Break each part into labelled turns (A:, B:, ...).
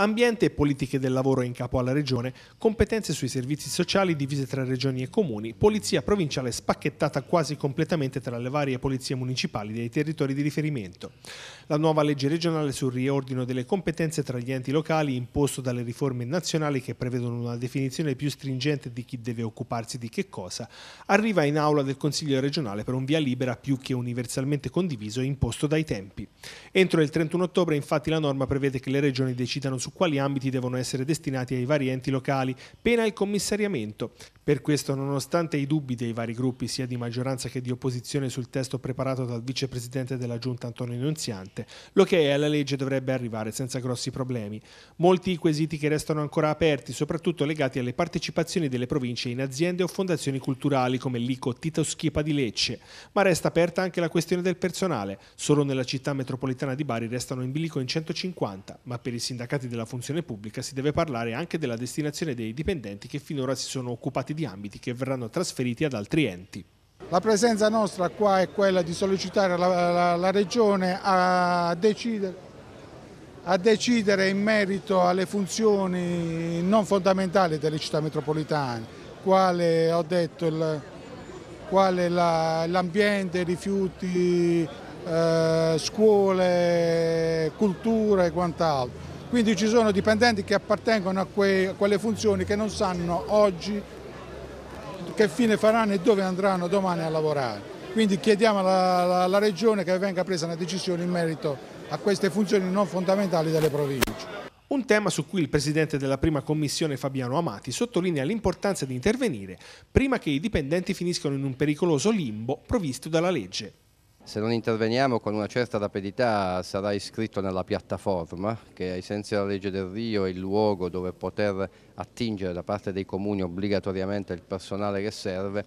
A: Ambiente e politiche del lavoro in capo alla regione, competenze sui servizi sociali divise tra regioni e comuni, polizia provinciale spacchettata quasi completamente tra le varie polizie municipali dei territori di riferimento. La nuova legge regionale sul riordino delle competenze tra gli enti locali imposto dalle riforme nazionali che prevedono una definizione più stringente di chi deve occuparsi di che cosa, arriva in aula del Consiglio regionale per un via libera più che universalmente condiviso e imposto dai tempi. Entro il 31 ottobre infatti la norma prevede che le regioni decidano su su quali ambiti devono essere destinati ai vari enti locali, pena il commissariamento. Per questo, nonostante i dubbi dei vari gruppi, sia di maggioranza che di opposizione, sul testo preparato dal vicepresidente della Giunta Antonio Nunziante, l'ok alla legge dovrebbe arrivare senza grossi problemi. Molti i quesiti che restano ancora aperti, soprattutto legati alle partecipazioni delle province in aziende o fondazioni culturali come l'ICO Tito Schiepa di Lecce, ma resta aperta anche la questione del personale. Solo nella città metropolitana di Bari restano in bilico in 150, ma per i sindacati della della funzione pubblica si deve parlare anche della destinazione dei dipendenti che finora si sono occupati di ambiti che verranno trasferiti ad altri enti.
B: La presenza nostra qua è quella di sollecitare la, la, la Regione a decidere, a decidere, in merito alle funzioni non fondamentali delle città metropolitane, quale ho detto l'ambiente, la, rifiuti, eh, scuole, cultura e quant'altro. Quindi ci sono dipendenti che appartengono a, que, a quelle funzioni che non sanno oggi che fine faranno e dove andranno domani a lavorare. Quindi chiediamo alla, alla Regione che venga presa una decisione in merito a queste funzioni non fondamentali delle province. Un tema su cui il
A: presidente della prima commissione Fabiano Amati sottolinea l'importanza di intervenire prima che i dipendenti finiscano in un pericoloso limbo provvisto dalla legge
C: se non interveniamo con una certa rapidità sarà iscritto nella piattaforma che ai sensi della legge del Rio è il luogo dove poter attingere da parte dei comuni obbligatoriamente il personale che serve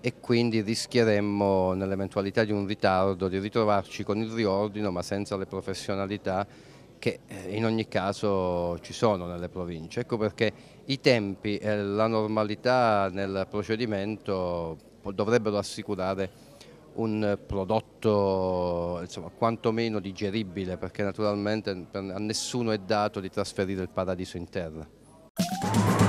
C: e quindi rischieremmo nell'eventualità di un ritardo di ritrovarci con il riordino ma senza le professionalità che eh, in ogni caso ci sono nelle province. Ecco perché i tempi e la normalità nel procedimento dovrebbero assicurare un prodotto insomma, quantomeno digeribile perché naturalmente a nessuno è dato di trasferire il paradiso in terra.